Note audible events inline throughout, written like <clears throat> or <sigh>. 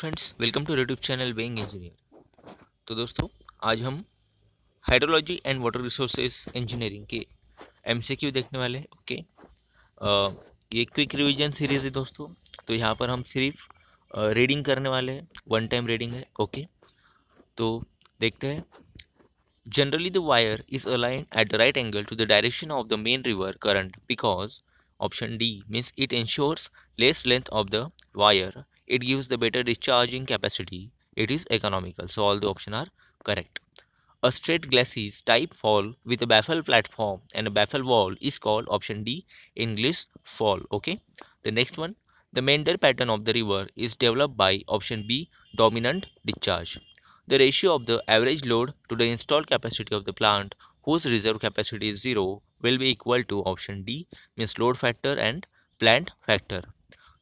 Friends welcome to YouTube channel being engineer तो दोस्तों आज हम hydrology and water resources engineering के एमसीक्यू देखने वाले हैं ओके ये क्विक रिवीजन सीरीज़ है दोस्तों तो यहाँ पर हम सिर्फ रीडिंग करने वाले हैं वन टाइम रीडिंग है ओके तो देखते हैं generally the wire is align at the right angle to the direction of the main river current because option D means it ensures less length of the wire it gives the better discharging capacity it is economical so all the options are correct a straight glacis type fall with a baffle platform and a baffle wall is called option d english fall okay the next one the mender pattern of the river is developed by option b dominant discharge the ratio of the average load to the installed capacity of the plant whose reserve capacity is zero will be equal to option d means load factor and plant factor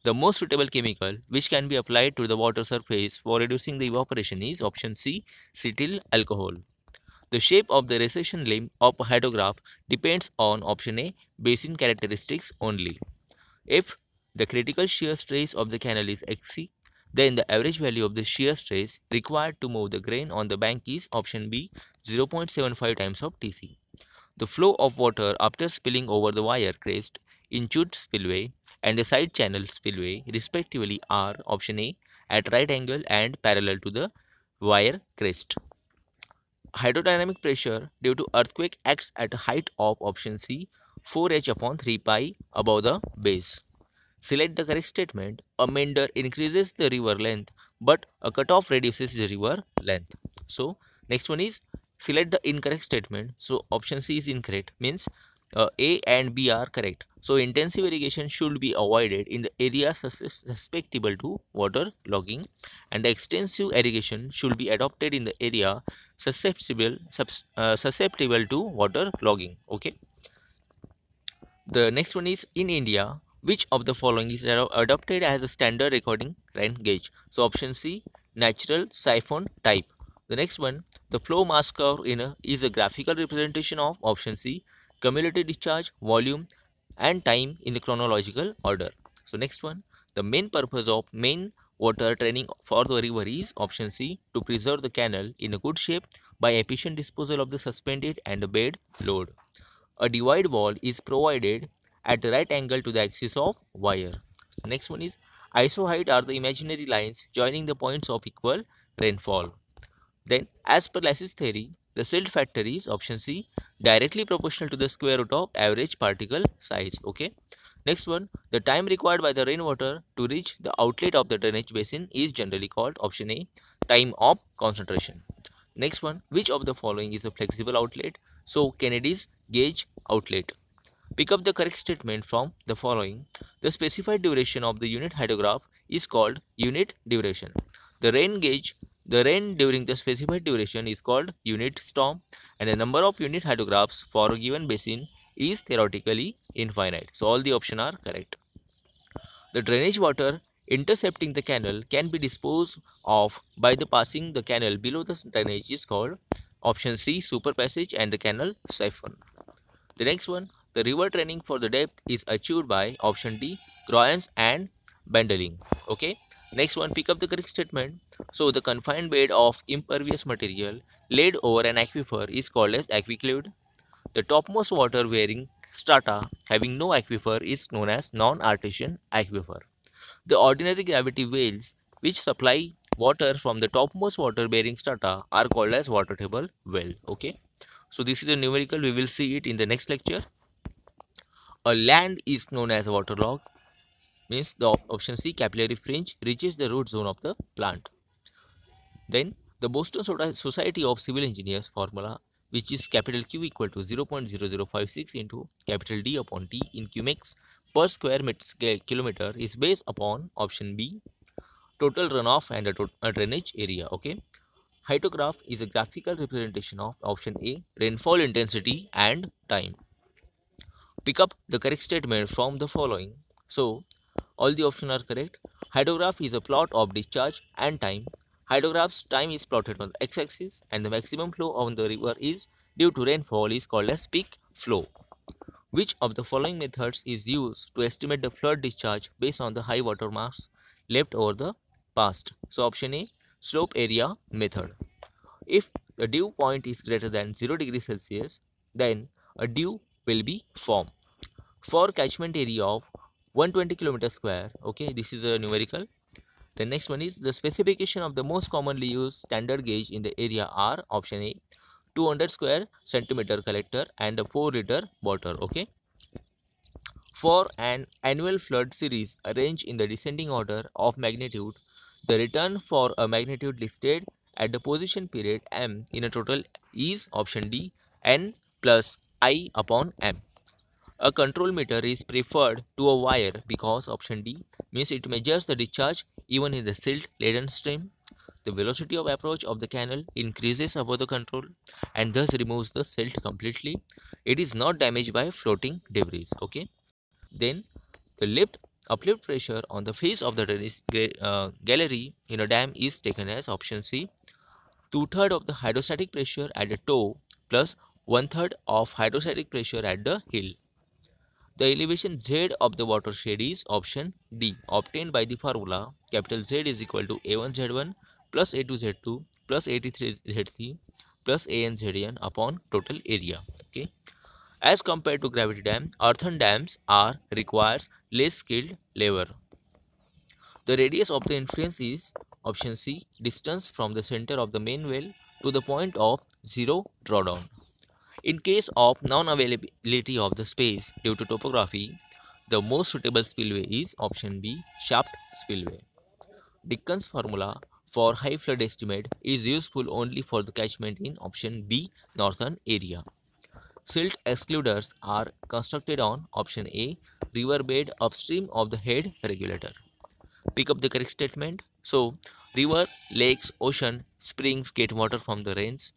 the most suitable chemical which can be applied to the water surface for reducing the evaporation is option C, cetyl alcohol. The shape of the recession limb of a hydrograph depends on option A, basin characteristics only. If the critical shear stress of the canal is XC, then the average value of the shear stress required to move the grain on the bank is option B, 0.75 times of TC. The flow of water after spilling over the wire crest Intrude spillway and the side channel spillway respectively are option A at right angle and parallel to the wire crest. Hydrodynamic pressure due to earthquake acts at a height of option C 4h upon 3 pi above the base. Select the correct statement. A mender increases the river length but a cutoff reduces the river length. So next one is select the incorrect statement. So option C is incorrect means uh, A and B are correct. So intensive irrigation should be avoided in the areas sus susceptible to water logging and extensive irrigation should be adopted in the area susceptible, uh, susceptible to water logging. Okay. The next one is in India, which of the following is ad adopted as a standard recording rain gauge? So option C, natural siphon type. The next one, the flow mass curve in a, is a graphical representation of option C, cumulative discharge, volume and time in the chronological order. So next one, the main purpose of main water training for the river is option C to preserve the canal in a good shape by efficient disposal of the suspended and the bed load. A divide wall is provided at the right angle to the axis of wire. Next one is isoheight are the imaginary lines joining the points of equal rainfall. Then as per Lasse's theory, the silt factor is option C directly proportional to the square root of average particle size. Okay. Next one, the time required by the rainwater to reach the outlet of the drainage basin is generally called option A, time of concentration. Next one, which of the following is a flexible outlet? So, Kennedy's gauge outlet. Pick up the correct statement from the following. The specified duration of the unit hydrograph is called unit duration. The rain gauge the rain during the specified duration is called unit storm and the number of unit hydrographs for a given basin is theoretically infinite. So all the options are correct. The drainage water intercepting the canal can be disposed of by the passing the canal below the drainage is called option C super passage and the canal siphon. The next one the river training for the depth is achieved by option D groins and bundling. Okay Next one, pick up the correct statement. So the confined bed of impervious material laid over an aquifer is called as aquiclade. The topmost water wearing strata having no aquifer is known as non-artesian aquifer. The ordinary gravity wells which supply water from the topmost water bearing strata are called as water table well. Okay. So this is the numerical. We will see it in the next lecture. A land is known as waterlogged means the op option C capillary fringe reaches the root zone of the plant. Then the Boston Society of Civil Engineers formula which is capital Q equal to 0.0056 into capital D upon T in cumex per square meter kilometer is based upon option B total runoff and a drainage area okay hydrograph is a graphical representation of option A rainfall intensity and time pick up the correct statement from the following so all the options are correct. Hydrograph is a plot of discharge and time. Hydrograph's time is plotted on the x-axis and the maximum flow on the river is due to rainfall is called as peak flow. Which of the following methods is used to estimate the flood discharge based on the high water marks left over the past? So option A, slope area method. If the dew point is greater than 0 degree Celsius, then a dew will be formed. For catchment area of 120 kilometer square okay this is a numerical the next one is the specification of the most commonly used standard gauge in the area are option a 200 square centimeter collector and the 4 liter water. okay for an annual flood series arranged in the descending order of magnitude the return for a magnitude listed at the position period m in a total is option d n plus i upon m a control meter is preferred to a wire because option D means it measures the discharge even in the silt laden stream. The velocity of approach of the canal increases above the control and thus removes the silt completely. It is not damaged by floating debris. Okay. Then the lift uplift pressure on the face of the drainage uh, gallery in a dam is taken as option C. Two-third of the hydrostatic pressure at the toe plus one-third of hydrostatic pressure at the hill. The elevation Z of the watershed is option D, obtained by the formula capital Z is equal to A1Z1 plus A2Z2 plus A3Z3 plus ANZN upon total area. Okay. As compared to gravity dam, earthen dams are requires less skilled labor. The radius of the influence is option C, distance from the center of the main well to the point of zero drawdown. In case of non-availability of the space due to topography, the most suitable spillway is option B, shaft spillway. Dickens formula for high flood estimate is useful only for the catchment in option B, northern area. Silt excluders are constructed on option A, bed upstream of the head regulator. Pick up the correct statement. So, river, lakes, ocean, springs get water from the rains.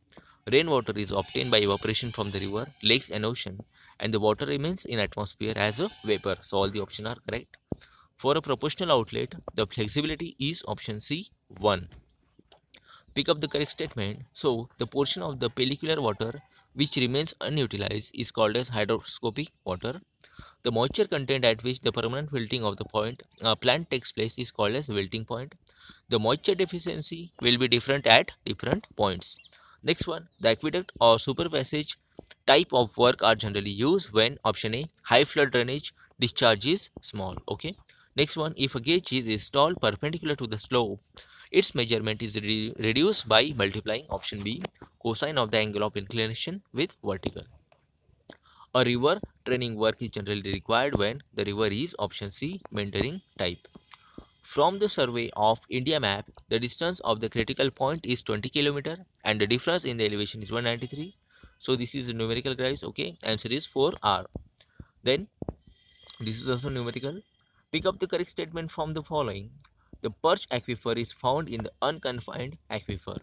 Rainwater is obtained by evaporation from the river, lakes and ocean and the water remains in atmosphere as a vapor. So all the options are correct. For a proportional outlet, the flexibility is option C 1. Pick up the correct statement. So the portion of the pellicular water which remains unutilized is called as hydroscopic water. The moisture content at which the permanent wilting of the point, uh, plant takes place is called as wilting point. The moisture deficiency will be different at different points. Next one, the aqueduct or super passage type of work are generally used when option A, high flood drainage, discharge is small. Okay. Next one, if a gauge is installed perpendicular to the slope, its measurement is re reduced by multiplying option B, cosine of the angle of inclination with vertical. A river training work is generally required when the river is option C, mentoring type. From the survey of India map, the distance of the critical point is 20 km and the difference in the elevation is 193. So this is the numerical guys, okay, answer is 4R. Then this is also numerical. Pick up the correct statement from the following. The perch aquifer is found in the unconfined aquifer.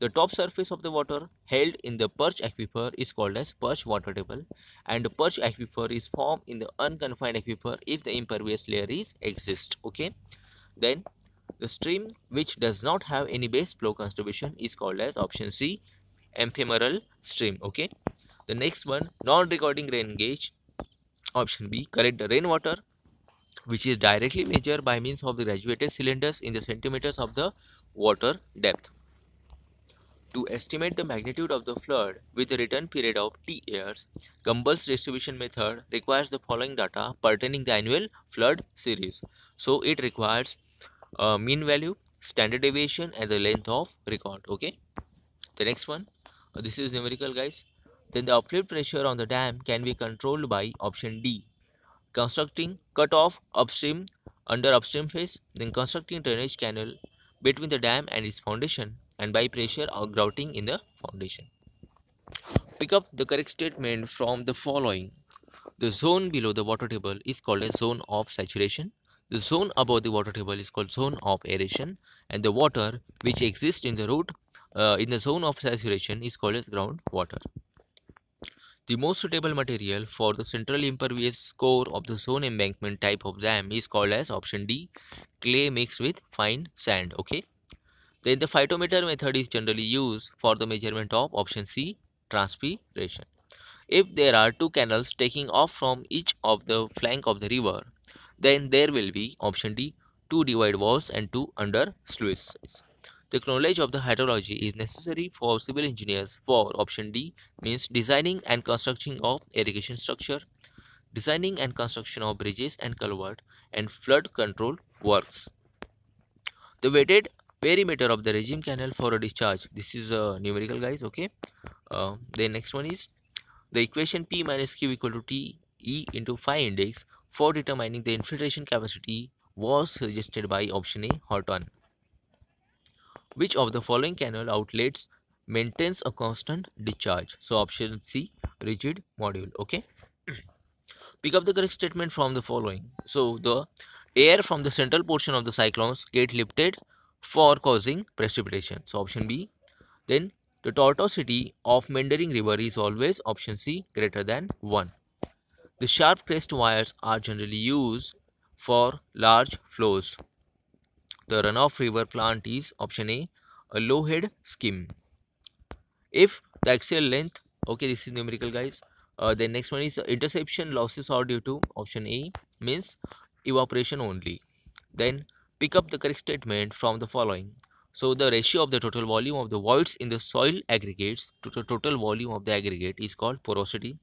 The top surface of the water held in the perch aquifer is called as perch water table and the perch aquifer is formed in the unconfined aquifer if the impervious layer is exist. Okay. Then the stream which does not have any base flow contribution is called as option C ephemeral stream. Okay. The next one non-recording rain gauge option B collect the rainwater which is directly measured by means of the graduated cylinders in the centimeters of the water depth. To estimate the magnitude of the flood with a return period of t years, Gumbel's distribution method requires the following data pertaining the annual flood series. So it requires uh, mean value, standard deviation and the length of record. Okay. The next one. Uh, this is numerical guys. Then the uplift pressure on the dam can be controlled by option D. Constructing cut off upstream under upstream face, then constructing drainage canal between the dam and its foundation and by pressure or grouting in the foundation. Pick up the correct statement from the following. The zone below the water table is called a zone of saturation. The zone above the water table is called zone of aeration and the water which exists in the root uh, in the zone of saturation is called as ground water. The most suitable material for the central impervious core of the zone embankment type of dam is called as option D clay mixed with fine sand okay then the phytometer method is generally used for the measurement of option C transpiration. If there are two canals taking off from each of the flank of the river, then there will be option D, two divide walls and two under sluices. The knowledge of the hydrology is necessary for civil engineers for option D means designing and constructing of irrigation structure, designing and construction of bridges and culvert and flood control works. The weighted perimeter of the regime channel for a discharge this is a uh, numerical guys okay uh, the next one is the equation p minus q equal to t e into phi index for determining the infiltration capacity was suggested by option a Horton which of the following canal outlets maintains a constant discharge so option c rigid module okay <clears throat> pick up the correct statement from the following so the air from the central portion of the cyclones get lifted for causing precipitation. So option B. Then the tortuosity of meandering river is always option C greater than 1. The sharp crest wires are generally used for large flows. The runoff river plant is option A, a low head scheme. If the axial length, okay, this is numerical guys. Uh, the next one is interception losses are due to option A means evaporation only. Then Pick up the correct statement from the following. So the ratio of the total volume of the voids in the soil aggregates to the total volume of the aggregate is called porosity.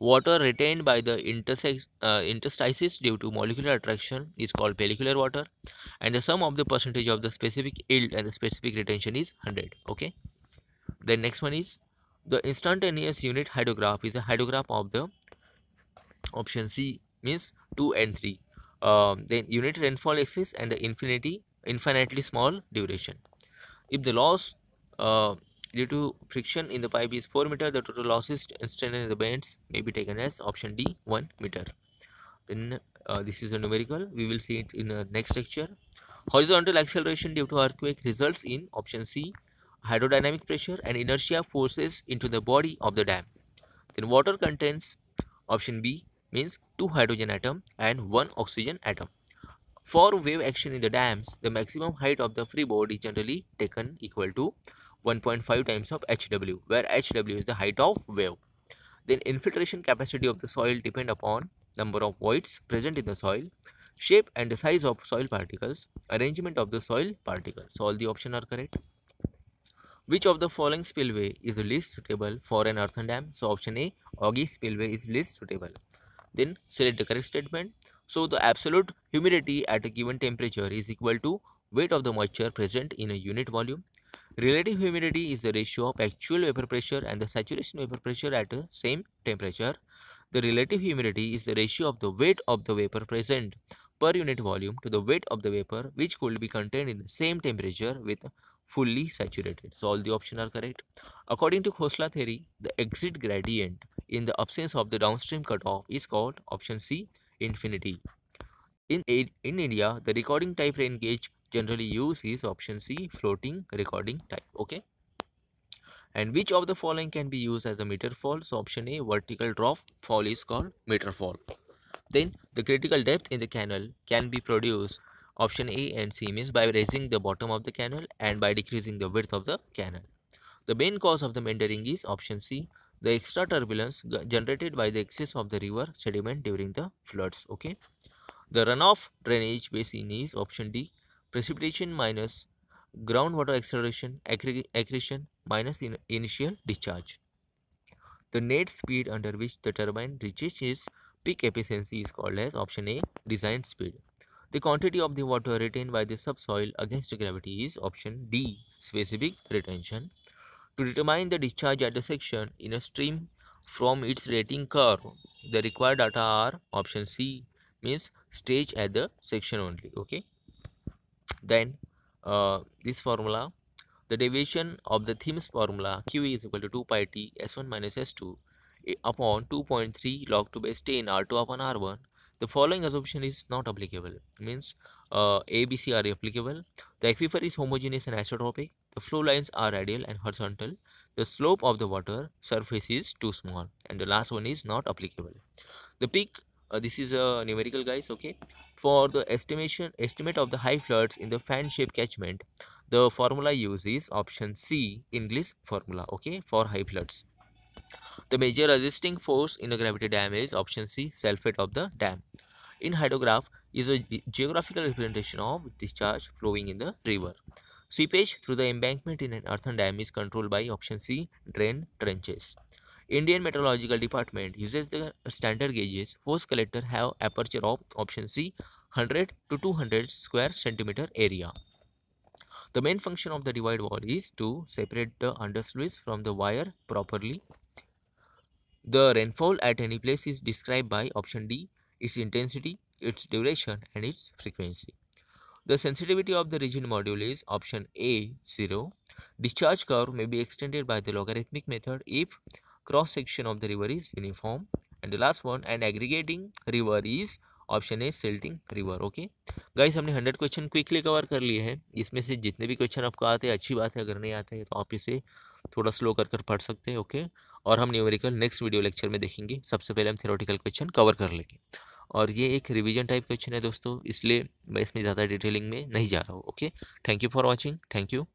Water retained by the uh, interstices due to molecular attraction is called pellicular water and the sum of the percentage of the specific yield and the specific retention is 100. Okay. The next one is the instantaneous unit hydrograph is a hydrograph of the option C means 2 and 3 um, then unit rainfall axis and the infinity infinitely small duration. If the loss uh, due to friction in the pipe is 4 meter, the total losses instantaneous in the bends may be taken as option D 1 meter. Then uh, this is a numerical. We will see it in the next lecture. Horizontal acceleration due to earthquake results in option C. Hydrodynamic pressure and inertia forces into the body of the dam. Then water contains option B means two hydrogen atom and one oxygen atom. For wave action in the dams, the maximum height of the freeboard is generally taken equal to 1.5 times of HW, where HW is the height of wave. Then infiltration capacity of the soil depend upon number of voids present in the soil, shape and the size of soil particles, arrangement of the soil particles. So all the options are correct. Which of the following spillway is least suitable for an earthen dam? So option A, Augie spillway is least suitable. Then select the correct statement. So the absolute humidity at a given temperature is equal to weight of the moisture present in a unit volume. Relative humidity is the ratio of actual vapor pressure and the saturation vapor pressure at the same temperature. The relative humidity is the ratio of the weight of the vapor present per unit volume to the weight of the vapor which could be contained in the same temperature with fully saturated. So all the options are correct. According to Khosla theory, the exit gradient in the absence of the downstream cutoff is called option C, infinity. In, in India, the recording type rain gauge generally used is option C, floating recording type. Okay. And which of the following can be used as a meter fall? So option A, vertical drop fall is called meter fall. Then the critical depth in the canal can be produced option A and C means by raising the bottom of the canal and by decreasing the width of the canal. The main cause of the meandering is option C the extra turbulence generated by the excess of the river sediment during the floods okay the runoff drainage basin is option d precipitation minus groundwater acceleration accretion minus in initial discharge the net speed under which the turbine reaches its peak efficiency is called as option a design speed the quantity of the water retained by the subsoil against gravity is option d specific retention to determine the discharge at a section in a stream from its rating curve, the required data are option C means stage at the section only. Okay. Then uh, this formula, the deviation of the Thames formula Q is equal to 2 pi T S1 minus S2 eh, upon 2.3 log to base 10 R2 upon R1. The following assumption is not applicable means uh, A, B, C are applicable. The aquifer is homogeneous and isotropic. The flow lines are radial and horizontal. The slope of the water surface is too small. And the last one is not applicable. The peak, uh, this is a uh, numerical guys, okay. For the estimation estimate of the high floods in the fan-shaped catchment, the formula uses option C, English formula, okay, for high floods. The major resisting force in a gravity dam is option C, sulfate of the dam. In hydrograph is a ge geographical representation of discharge flowing in the river. Seepage through the embankment in an earthen dam is controlled by option C, drain trenches. Indian Meteorological Department uses the standard gauges. Force collector have aperture of option C 100 to 200 square centimeter area. The main function of the divide wall is to separate the underslice from the wire properly. The rainfall at any place is described by option D, its intensity, its duration and its frequency. The sensitivity of the rigid module is option A 0. Discharge curve may be extended by the logarithmic method if cross section of the river is uniform. And the last one, an aggregating river is option है silting river okay guys हमने hundred question quickly cover कर लिए हैं इसमें से जितने भी question आपको आते हैं अच्छी बात है अगर नहीं आते हैं तो आप इसे थोड़ा स्लो कर कर पढ़ सकते हैं ओके और हम न्यूमेरिकल नेक्स्ट वीडियो लेक्चर में देखेंगे सबसे पहले हम थेरोटिकल क्वेश्चन कवर कर लेंगे और ये एक रिवीजन टाइप क्वेश्चन है दोस्तों इसलिए मैं इसमें ज़्यादा डिटेलिंग में नहीं जा रहा हूँ okay thank you for watching thank you